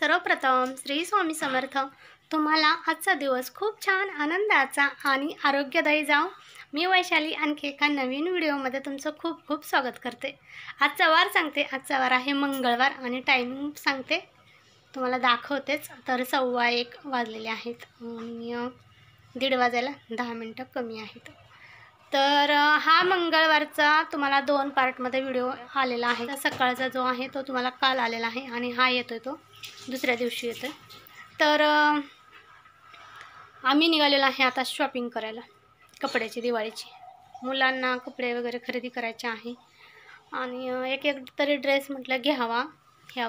सर्वप्रथम श्री स्वामी समर्थ तुम्हाला आजचा दिवस खूप छान आनंदाचा आणि आरोग्यदायी जाऊ मी वैशाली आणखी एका नवीन व्हिडिओमध्ये तुमचं खूप खूप स्वागत करते आजचा वार सांगते आजचा वार आहे मंगळवार आणि टायमिंग सांगते तुम्हाला दाखवतेच तर सव्वा एक वाजलेले आहेत आणि दीड वाजायला दहा मिनटं कमी आहेत तर हा मंगळवारचा तुम्हाला दोन पार्टमध्ये व्हिडिओ आलेला आहे सकाळचा जो आहे तो तुम्हाला काल आलेला आहे आणि हा येतोय तो दुसऱ्या दिवशी येतं तर आम्ही निघालेलो आहे आता शॉपिंग करायला कपड्याची दिवाळीची मुलांना कपडे वगैरे खरेदी करायचे आहे आणि एक एक तरी ड्रेस म्हटलं घ्यावा ह्या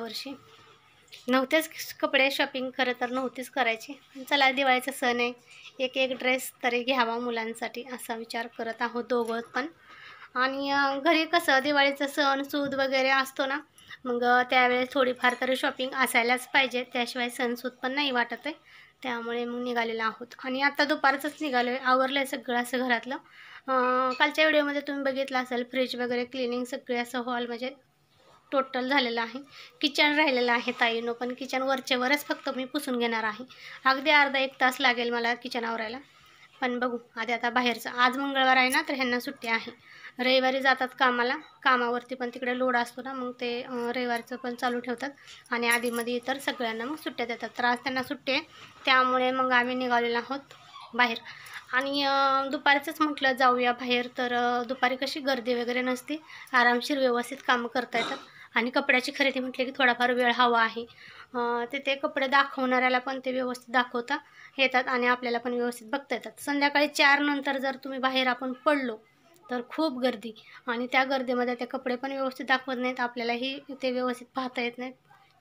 नव्हतेच कपडे शॉपिंग खरं तर नव्हतीच करायची चला दिवाळीचा सण आहे एक एक ड्रेस तरी घ्यावा मुलांसाठी असा विचार करत आहोत दोघं पण आणि घरी कसं दिवाळीचा सण सूद वगैरे असतो ना मग त्यावेळेस थोडीफार तरी शॉपिंग असायलाच पाहिजे त्याशिवाय सणसूत पण नाही वाटत आहे त्यामुळे मग निघालेलो आहोत आणि आता दुपारचंच निघालो आहे आवरलं आहे सगळं असं घरातलं कालच्या व्हिडिओमध्ये तुम्ही बघितलं असाल फ्रीज वगैरे क्लिनिंग सगळे असं हॉल म्हणजे टोटल झालेलं आहे किचन राहिलेलं आहे ताईनो पण किचन वरचेवरच फक्त मी पुसून घेणार आहे अगदी अर्धा एक तास लागेल मला किचन आवरायला पण बघू आधी आता बाहेरचं आज मंगळवार आहे ना तर ह्यांना सुट्टी आहे रविवारी जातात कामाला कामावरती पण तिकडे लोड असतो ना मग ते रविवारचं पण चालू ठेवतात आणि आधीमध्ये इतर सगळ्यांना मग सुट्ट्या देतात तर आज त्यांना सुट्टी आहे त्यामुळे मग आम्ही निघालेलो आहोत बाहेर आणि दुपारचंच म्हटलं जाऊया बाहेर तर दुपारी कशी गर्दी वगैरे नसते आरामशीर व्यवस्थित कामं करता येतात आणि कपड्याची खरेदी म्हटली की थोडाफार वेळ हवा आहे तिथे कपडे दाखवणाऱ्याला पण ते व्यवस्थित दाखवता येतात आणि आपल्याला पण व्यवस्थित बघता येतात संध्याकाळी चारनंतर नंतर जर तुम्ही बाहेर आपण पडलो तर खूप गर्दी आणि त्या गर्दीमध्ये ते कपडे पण व्यवस्थित दाखवत नाहीत आपल्यालाही ते व्यवस्थित पाहता येत नाहीत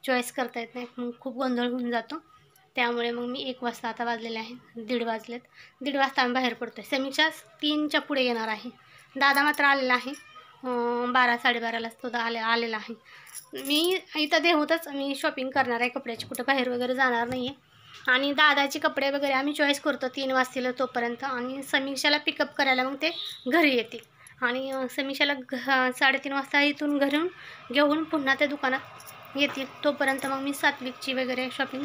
चॉईस करता येत नाहीत मग खूप गोंधळ होऊन जातो त्यामुळे मग मी एक वाजता आता वाजलेले आहे दीड वाजलेत दीड वाजता आम्ही बाहेर पडतो आहे सेमीच्या तीनच्या पुढे येणार आहे दादा मात्र आलेला आहे बारा साडेबारालाच तो आले आलेला आहे मी इथं होतच मी शॉपिंग करणार आहे कपड्याची कुठं बाहेर वगैरे जाणार नाही आहे आणि दादाचे कपडे वगैरे आम्ही चॉईस करतो तीन वाजतील तोपर्यंत आणि समीक्षाला पिकअप करायला मग ते घरी येतील आणि समीक्षाला घ साडेतीन वाजता इथून घरून घेऊन पुन्हा त्या दुकानात येतील तोपर्यंत मग मी सात्विकची वगैरे शॉपिंग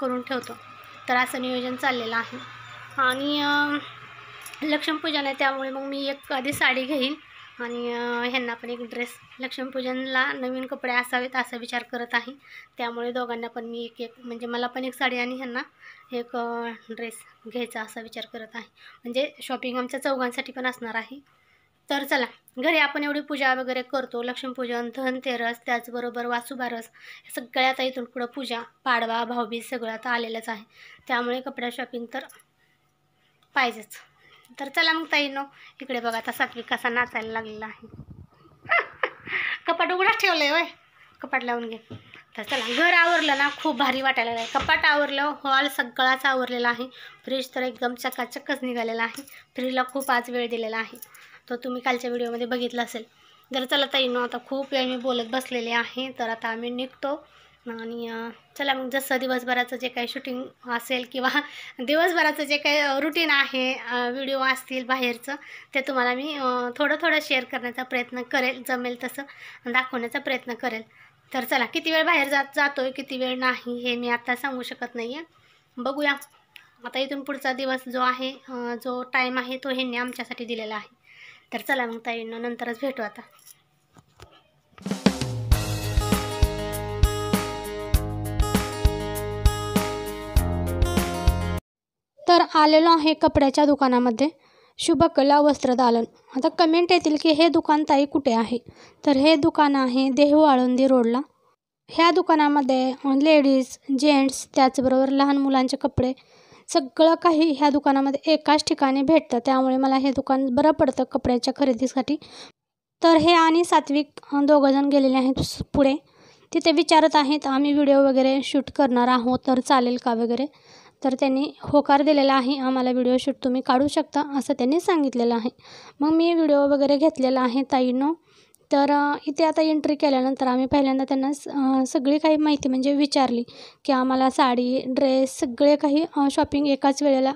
करून ठेवतो तर असं नियोजन चाललेलं आहे आणि लक्ष्मीपूजन आहे त्यामुळे मग मी एक आधी साडी घेईन आणि ह्यांना पण एक ड्रेस लक्ष्मीपूजनला नवीन कपडे असावेत असा विचार करत आहे त्यामुळे दोघांना पण मी एक एक म्हणजे मला पण एक साडी आणि ह्यांना एक ड्रेस घ्यायचा असा विचार करत आहे म्हणजे शॉपिंग आमच्या चौघांसाठी पण असणार आहे तर चला घरी आपण एवढी पूजा वगैरे करतो लक्ष्मीपूजन धनतेरस त्याचबरोबर वासुबारस सगळ्या आता इथून पुढं पूजा पाडवा भाऊबीज सगळं आता आलेलंच आहे त्यामुळे कपड्या शॉपिंग तर पाहिजेच तर चला मग नो इकडे बघा आता सात्विक कसा नाचायला लागलेला आहे कपाट उघडाच ठेवलंय वय कपाट लावून घे तर चला घर आवरलं ना खूप भारी वाटायला लागलं कपाट आवरलं हॉल सगळाच आवरलेला आहे फ्रीज तर एकदम चकाचकच निघालेला आहे फ्रीजला खूप आज वेळ दिलेला आहे तो तुम्ही कालच्या व्हिडिओमध्ये बघितला असेल तर चला नो आता खूप वेळ मी बोलत बसलेले आहे तर आता आम्ही निघतो आणि चला मग जसं दिवसभराचं जे काही शूटिंग असेल किंवा दिवसभराचं जे काही रुटीन आहे व्हिडिओ असतील बाहेरचं ते तुम्हाला मी थोडं थोडं शेअर करण्याचा प्रयत्न करेल जमेल तसं दाखवण्याचा प्रयत्न करेल तर चला किती वेळ बाहेर जात जातो आहे किती वेळ नाही हे मी आत्ता सांगू शकत नाही आहे बघूया आता इथून पुढचा दिवस जो आहे जो टाईम आहे तो ह्यांनी आमच्यासाठी दिलेला आहे तर चला मग ताईंना नंतरच भेटू आता तर आलेलो आहे कपड्याच्या दुकानामध्ये शुभकला वस्त्रदालन आता कमेंट येतील की हे दुकान ताई कुठे आहे तर हे दुकान आहे देहू आळंदी रोडला ह्या दुकानामध्ये लेडीज जेंट्स त्याचबरोबर लहान मुलांचे कपडे सगळं काही ह्या दुकानामध्ये एकाच ठिकाणी भेटतं त्यामुळे मला हे दुकान बरं पडतं कपड्याच्या खरेदीसाठी तर हे आणि सात्विक दोघंजण गेलेले आहेत पुढे तिथे विचारत आहेत आम्ही व्हिडिओ वगैरे शूट करणार आहोत तर चालेल का वगैरे तर त्यांनी होकार दिलेला आहे आम्हाला व्हिडिओ शूट तुम्ही काढू शकता असं त्यांनी सांगितलेलं आहे मग मी व्हिडिओ वगैरे घेतलेला आहे ताईनो तर इथे आता एंट्री केल्यानंतर आम्ही पहिल्यांदा त्यांना सगळी काही माहिती म्हणजे विचारली की आम्हाला साडी ड्रेस सगळे काही शॉपिंग एकाच वेळेला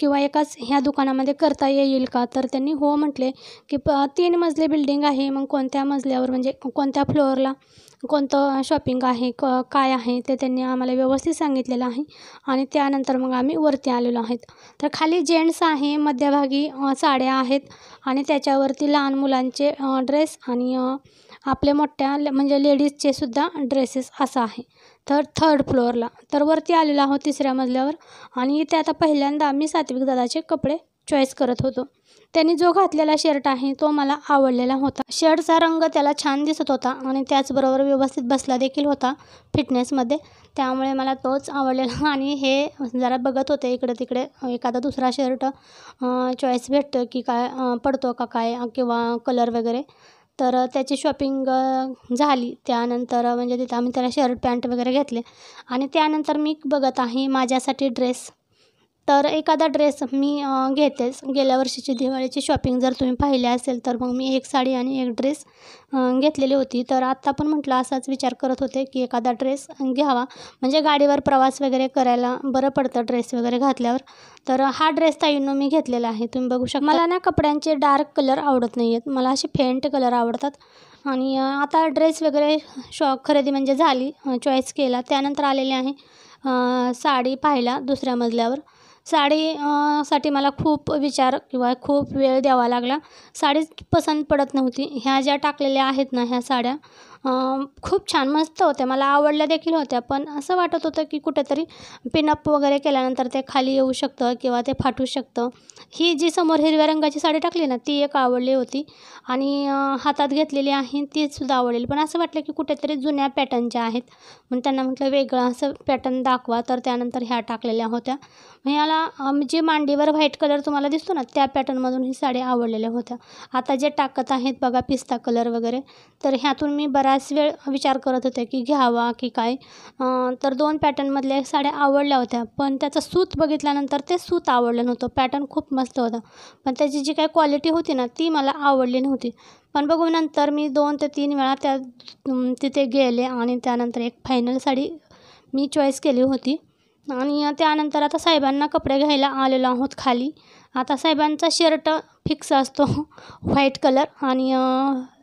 किंवा एकाच ह्या दुकानामध्ये करता येईल का तर त्यांनी हो म्हटले की प तीन मजले बिल्डिंग आहे मग कोणत्या मजल्यावर म्हणजे कोणत्या फ्लोअरला कोणतं शॉपिंग आहे क काय आहे ते त्यांनी आम्हाला व्यवस्थित सांगितलेलं आहे आणि त्यानंतर मग आम्ही वरती आलेलो आहेत तर खाली जेंट्स आहे मध्यभागी साड्या आहेत आणि त्याच्यावरती लहान मुलांचे ड्रेस आणि आपले मोठ्या म्हणजे लेडीजचे सुद्धा ड्रेसेस असं आहे तर थर्ड फ्लोअरला तर वरती आलेलो आहोत तिसऱ्या मजल्यावर आणि इथे आता पहिल्यांदा आम्ही सात्विक दादाचे कपडे चॉईस करत होतो त्याने जो घातलेला शर्ट आहे तो मला आवडलेला होता शर्टचा रंग त्याला छान दिसत होता आणि त्याचबरोबर व्यवस्थित बसला देखील होता फिटनेसमध्ये त्यामुळे मला तोच आवडलेला आणि हे जरा बघत होते इकडे तिकडे एखादा दुसरा शर्ट चॉईस भेटतो की काय पडतो का काय किंवा कलर वगैरे तर त्याची शॉपिंग झाली त्यानंतर म्हणजे तिथं आम्ही त्याला शर्ट पॅन्ट वगैरे घेतले आणि त्यानंतर मी बघत आहे माझ्यासाठी ड्रेस तर एखादा ड्रेस मी घेतेच गेल्या वर्षीची दिवाळीची शॉपिंग जर तुम्ही पाहिली असेल तर मग मी एक साडी आणि एक ड्रेस घेतलेली होती तर आत्ता पण म्हटलं असाच विचार करत होते की एखादा ड्रेस घ्यावा म्हणजे गाडीवर प्रवास वगैरे करायला बरं पडतं ड्रेस वगैरे घातल्यावर तर हा ड्रेस ताईनं मी घेतलेला आहे तुम्ही बघू शकता मला ना कपड्यांचे डार्क कलर आवडत नाही आहेत मला असे फेंट कलर आवडतात आणि आता ड्रेस वगैरे शॉ खरेदी म्हणजे झाली चॉईस केला त्यानंतर आलेले आहे साडी पाहिला दुसऱ्या मजल्यावर साडी साठी मला खूप विचार किंवा खूप वेळ द्यावा लागला साडीच पसंत पडत नव्हती ह्या ज्या टाकलेल्या आहेत ना ह्या साड्या खूप छान मस्त होत्या मला आवडल्या देखील होत्या पण असं वाटत होतं की कुठेतरी पिनअप वगैरे केल्यानंतर ते खाली येऊ शकतं किंवा ते फाटू शकतं ही जी समोर हिरव्या रंगाची साडी टाकली ना ती एक आवडली होती आणि हातात घेतलेली आहे तीसुद्धा आवडेल पण असं वाटलं की कुठेतरी जुन्या पॅटर्नच्या आहेत म्हणून त्यांना म्हटलं वेगळं असं पॅटर्न दाखवा तर त्यानंतर ह्या टाकलेल्या होत्या मग जे मांडीवर व्हाईट कलर तुम्हाला दिसतो ना त्या पॅटर्नमधून ही साडी आवडलेल्या होत्या आता जे टाकत आहेत बघा पिस्ता कलर वगैरे तर ह्यातून मी बरा बराच वेळ विचार करत होते की घ्यावा की काय तर दोन पॅटर्नमधल्या साड्या आवडल्या होत्या पण त्याचं सूत बघितल्यानंतर ते सूत आवडलं नव्हतं पॅटर्न खूप मस्त होता पण त्याची जी काही क्वालिटी होती ना ती मला आवडली नव्हती पण बघू नंतर मी दोन ते तीन वेळा त्या तिथे गेले आणि त्यानंतर एक फायनल साडी मी चॉईस केली होती आणि त्यानंतर आता साहेबांना कपडे घ्यायला आलेलो आहोत खाली आता साहेबांचा शर्ट फिक्स असतो व्हाईट कलर आणि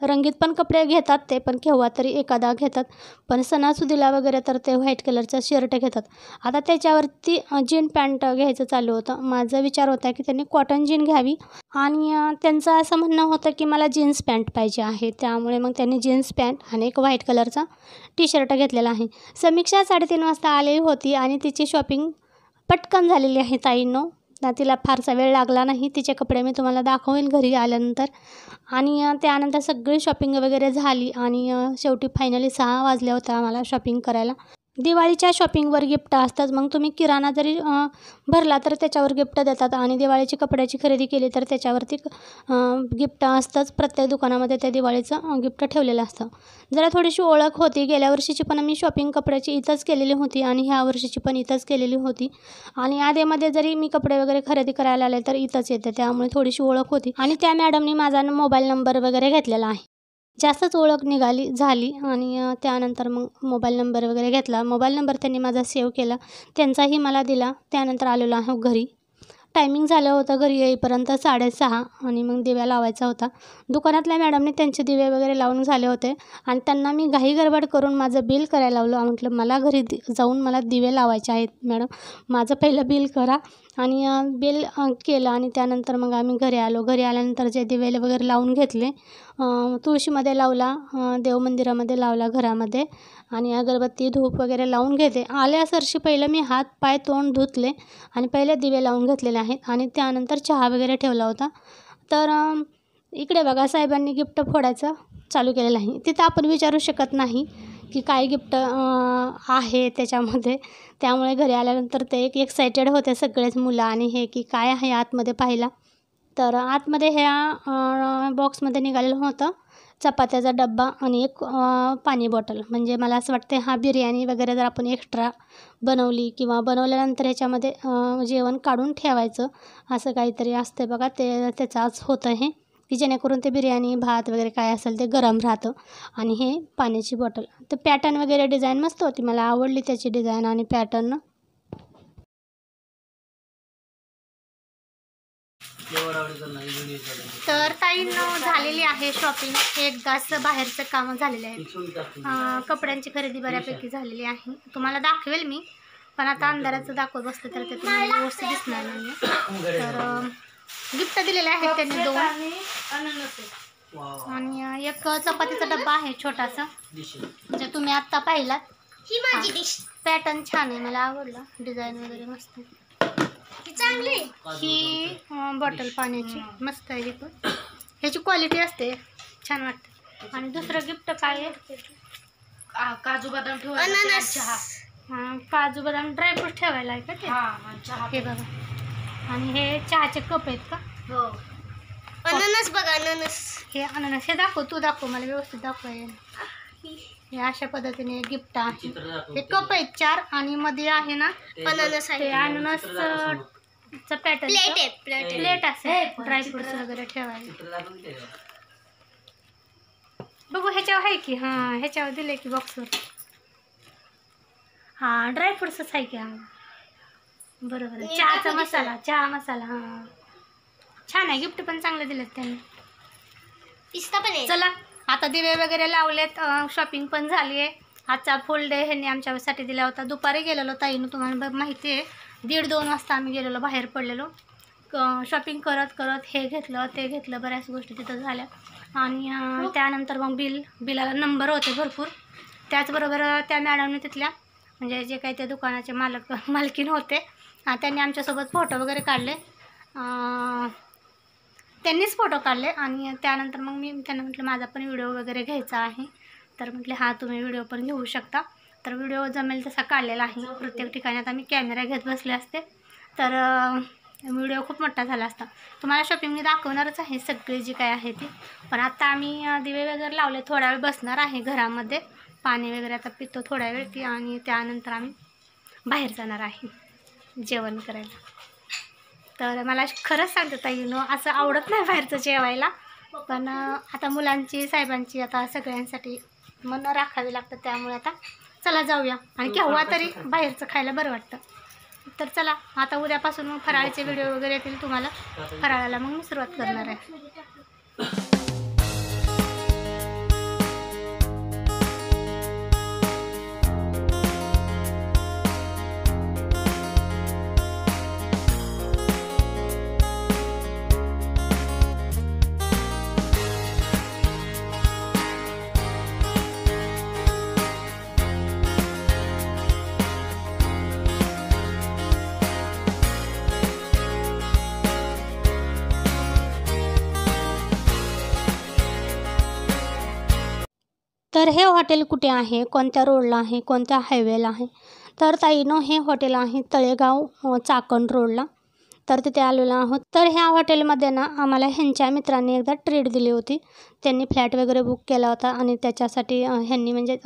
रंगीत पण कपडे घेतात ते पण केव्हा तरी एखादा घेतात पण सणासुदीला वगैरे तर ते व्हाईट कलरचा शर्ट घेतात आता त्याच्यावरती जीन पॅन्ट घ्यायचं चालू होतं माझा विचार होता की त्यांनी कॉटन जीन घ्यावी आणि त्यांचं असं म्हणणं होतं की मला जीन्स पॅन्ट पाहिजे आहे त्यामुळे मग त्यांनी जीन्स पॅन्ट आणि एक व्हाईट कलरचा टी शर्ट घेतलेला आहे समीक्षा साडेतीन वाजता आलेली होती आणि तिची शॉपिंग पटकन झालेली आहे ताईंनो ना तिला फारसा वेळ लागला नाही तिचे कपडे मी तुम्हाला दाखवेन घरी आल्यानंतर आणि त्यानंतर सगळी शॉपिंग वगैरे झाली आणि शेवटी फायनली सहा वाजल्या होत्या आम्हाला शॉपिंग करायला दिवाळीच्या शॉपिंगवर गिफ्ट असतात मग तुम्ही किराणा जरी भरला तर त्याच्यावर गिफ्ट देतात आणि दिवाळीची कपड्याची खरेदी केली तर त्याच्यावरती गिफ्ट असतंच प्रत्येक दुकानामध्ये त्या दिवाळीचं गिफ्ट ठेवलेलं असतं जरा थोडीशी ओळख होती गेल्या वर्षीची पण मी शॉपिंग कपड्याची इथंच केलेली होती आणि ह्या वर्षीची पण इथंच केलेली होती आणि यादीमध्ये जरी मी कपडे वगैरे खरेदी करायला आले तर इथंच येते त्यामुळे थोडीशी ओळख होती आणि त्या मॅडमनी माझा मोबाईल नंबर वगैरे घेतलेला आहे जास्तच ओळख निघाली झाली आणि त्यानंतर मग मोबाईल नंबर वगैरे घेतला मोबाईल नंबर त्यांनी माझा सेव्ह केला त्यांचाही मला दिला त्यानंतर आलेलो आहो घरी टायमिंग झालं होतं घरी येईपर्यंत साडेसहा आणि मग दिव्या लावायचा होता दुकानातल्या मॅडमने त्यांचे दिवे वगैरे लावून झाले होते आणि त्यांना मी घाई गडबड करून माझं बिल करायला लावलं म्हटलं मला घरी जाऊन मला दिवे लावायचे आहेत मॅडम माझं पहिलं बिल करा आणि बेल केलं आणि त्यानंतर मग आम्ही घरी आलो घरी आल्यानंतर जे दिवेल वगैरे लावून घेतले तुळशीमध्ये लावला देवमंदिरामध्ये लावला घरामध्ये आणि अगरबत्ती धूप वगैरे लावून घेते आल्या सरशी पहिलं मी हात पाय तोंड धुतले आणि पहिले दिवे लावून घेतलेले आहेत आणि त्यानंतर चहा वगैरे ठेवला होता तर इकडे बघा साहेबांनी गिफ्ट फोडायचं चालू केलेलं आहे तिथं आपण विचारू शकत नाही की काय गिफ्ट आहे त्याच्यामध्ये त्यामुळे घरी आल्यानंतर ते एक एक्सायटेड होते सगळेच मुलं आणि हे की काय आहे आतमध्ये पाहिला तर आतमध्ये ह्या बॉक्समध्ये निघालेलं होतं चपात्याचा डब्बा आणि एक पाणी बॉटल म्हणजे मला असं वाटतं हा बिर्याणी वगैरे जर आपण एक्स्ट्रा बनवली किंवा बनवल्यानंतर ह्याच्यामध्ये जेवण काढून ठेवायचं असं काहीतरी असते बघा ते त्याचं आज होतं हे की जेणेकरून ते बिर्याणी भात वगैरे काय असेल ते गरम राहतं आणि हे पाण्याची बॉटल तर पॅटर्न वगैरे डिझाईन मस्त होती मला आवडली त्याची डिझाईन आणि पॅटर्न तर न झालेली आहे शॉपिंग एकदाच बाहेरचं काम झालेलं आहे कपड्यांची खरेदी बऱ्यापैकी झालेली आहे तुम्हाला दाखवेल मी पण आता अंधाराचं दाखवत बसलं तर ते तुम्हाला व्यवस्थित दिसणार नाही तर गिफ्ट दिलेले आहेत त्यांनी दोन आणि एक चपातीचा डब्बा आहे छोटासा म्हणजे तुम्ही आत्ता पाहिलात ही माझी डिश पॅटर्न छान आहे मला आवडला डिझाईन वगैरे मस्त चांगली ही बॉटल पाण्याची मस्त आहे पण ह्याची क्वालिटी असते छान वाटते आणि दुसरं गिफ्ट काय आहे काजू बदाम ठेवायला काजू बदाम ड्रायफ्रूट ठेवायला आहे का ते हे बघा आणि हे चहाचे कप आहेत का हो अननस बघा अननस हे अननस हे दाखव तू दाखव मला व्यवस्थित दाखवा हे अशा पद्धतीने गिफ्ट आहे हे कप आहेत चार आणि मध्ये आहे ना अननस आहे अननस च पॅटर्न प्लेट आहे प्लेट असे ड्रायफ्रुट्स वगैरे ठेवायला बघू ह्याच्यावर आहे की हा ह्याच्यावर दिले की बॉक्सवर हा ड्रायफ्रुट्सच आहे की हा बरोबर चहाचा मसाला चहा मसाला हा छान आहे गिफ्ट पण चांगलं दिलेत त्यांनी पिस्ता पण चला आता दिवे वगैरे लावलेत शॉपिंग पण झाली आहे आजचा फुल डे ह्यांनी आमच्यासाठी दिला होता दुपारी गेलेलो ताईनं तुम्हाला माहिती आहे दीड दोन वाजता आम्ही गेलेलो बाहेर पडलेलो शॉपिंग करत करत हे घेतलं ते घेतलं बऱ्याच गोष्टी तिथं झाल्या आणि हो. त्यानंतर मग बिल बिलाला नंबर होते भरपूर त्याचबरोबर त्या मॅडमने तिथल्या म्हणजे जे काही त्या दुकानाचे मालक मालकीन होते त्यांनी आमच्यासोबत फोटो वगैरे काढले त्यांनीच फोटो काढले आणि त्यानंतर मग मी त्यांना म्हटलं माझा पण व्हिडिओ वगैरे घ्यायचा आहे तर म्हटले हा तुम्ही व्हिडिओ पण घेऊ शकता तर व्हिडिओ जमेल तसा काढलेला आहे प्रत्येक ठिकाणी आता मी कॅमेरा घेत बसले असते तर व्हिडिओ खूप मोठा झाला असता तुम्हाला शॉपिंग मी दाखवणारच आहे सगळी जी काय आहे ती पण आता आम्ही दिवे वगैरे लावले थोडा वेळ बसणार आहे घरामध्ये पाणी वगैरे आता पितो थोड्या वेळ ती आणि त्यानंतर आम्ही बाहेर जाणार आहे जेवण करायला तर मला खरंच सांगते ताई नो असं आवडत नाही बाहेरचं जेवायला पण आता मुलांची साहेबांची आता सगळ्यांसाठी मन राखावी लागतं त्यामुळे आता चला जाऊया आणि केव्हा तरी बाहेरचं खायला बरं वाटतं तर चला आता उद्यापासून मग फराळाचे व्हिडिओ वगैरे येतील तुम्हाला फराळाला मग मी सुरुवात करणार आहे तर हे हॉटेल कुठे आहे कोणत्या रोडला आहे कोणत्या हायवेला आहे तर ताईनो हे हॉटेल आहे तळेगाव चाकण रोडला तर तिथे आलेलो आहोत तर ह्या हॉटेलमध्ये ना आम्हाला ह्यांच्या मित्रांनी एकदा ट्रीट दिली होती त्यांनी फ्लॅट वगैरे बुक केला होता आणि त्याच्यासाठी ह्यांनी म्हणजे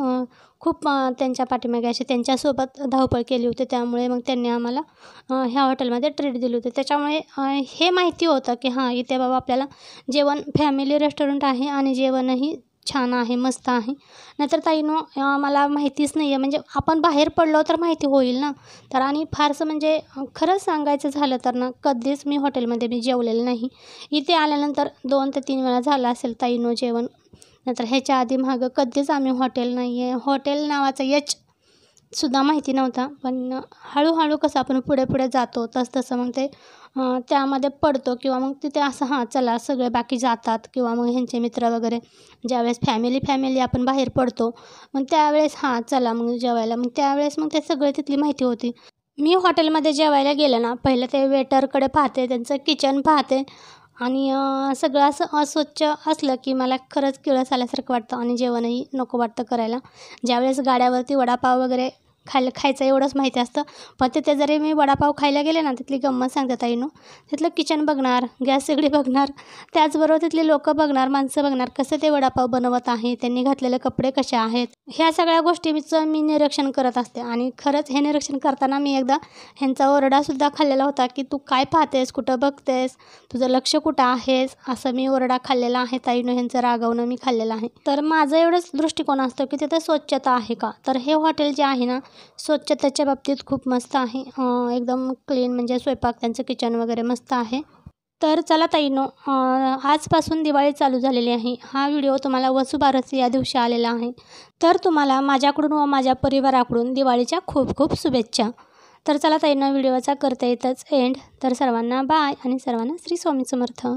खूप त्यांच्या पाठीमागे अशी त्यांच्यासोबत धावपळ केली होती त्यामुळे मग त्यांनी आम्हाला ह्या हॉटेलमध्ये ट्रीट दिली होती त्याच्यामुळे हे माहिती होतं की हां इथे बाबा आपल्याला जेवण फॅमिली रेस्टॉरंट आहे आणि जेवणही छान आहे मस्त आहे नाहीतर ताईनो मला माहितीच नाही आहे म्हणजे आपण बाहेर पडलो तर माहिती होईल ना तर आणि फारसं म्हणजे खरंच सांगायचं झालं तर ना कधीच मी हॉटेलमध्ये मी जेवलेलं नाही इथे आल्यानंतर दोन ते तीन वेळा झालं असेल ताईनो जेवण नंतर ह्याच्या आधी मागं कधीच आम्ही हॉटेल नाही आहे हॉटेल नावाचं यच सुद्धा माहिती नव्हता पण हळूहळू कसं आपण पुढे पुढे जातो तसं मग ते त्यामध्ये पडतो किंवा मग तिथे असं हां चला सगळे बाकी जातात किंवा मग ह्यांचे मित्र वगैरे ज्यावेळेस फॅमिली फॅमिली आपण बाहेर पडतो मग त्यावेळेस हां चला मग जेवायला मग त्यावेळेस मग ते सगळे तिथली माहिती होती मी हॉटेलमध्ये जेवायला गेलं ना पहिलं ते वेटरकडे पाहते त्यांचं किचन पाहते आणि सगळं असं अस्वच्छ असलं की मला खरंच किळस आल्यासारखं वाटतं आणि जेवणही नको वाटतं करायला ज्यावेळेस गाड्यावरती वडापाव वगैरे खायला खायचं एवढंच माहिती असतं पण तिथे जरी मी वडापाव खायला गेले ना तिथली गंमत सांगते ताईनो तिथलं किचन बघणार गॅस सगळी बघणार त्याचबरोबर तिथले लोकं बघणार माणसं बघणार कसं ते वडापाव बनवत आहे त्यांनी घातलेले कपडे कसे आहेत ह्या सगळ्या गोष्टीचं मी निरीक्षण करत असते आणि खरंच हे निरीक्षण करताना मी एकदा ह्यांचा ओरडासुद्धा खाल्लेला होता की तू काय पाहतेस कुठं बघतेस तुझं लक्ष कुठं आहेस असं मी ओरडा खाल्लेला आहे ताईनो ह्यांचं रागवणं मी खाल्लेलं आहे तर माझं एवढंच दृष्टिकोन असतो की तिथं स्वच्छता आहे का तर हे हॉटेल जे आहे ना स्वच्छतेच्या बाबतीत खूप मस्त आहे एकदम क्लीन म्हणजे स्वयंपाक त्यांचं किचन वगैरे मस्त आहे तर चला ताईनो आजपासून दिवाळी चालू झालेली आहे हा व्हिडिओ तुम्हाला वसुबारस या दिवशी आलेला आहे तर तुम्हाला माझ्याकडून व माझ्या परिवाराकडून दिवाळीच्या खूप खूप शुभेच्छा तर चला ताईनं व्हिडिओचा करता येतच एंड तर सर्वांना बाय आणि सर्वांना श्री स्वामी समर्थ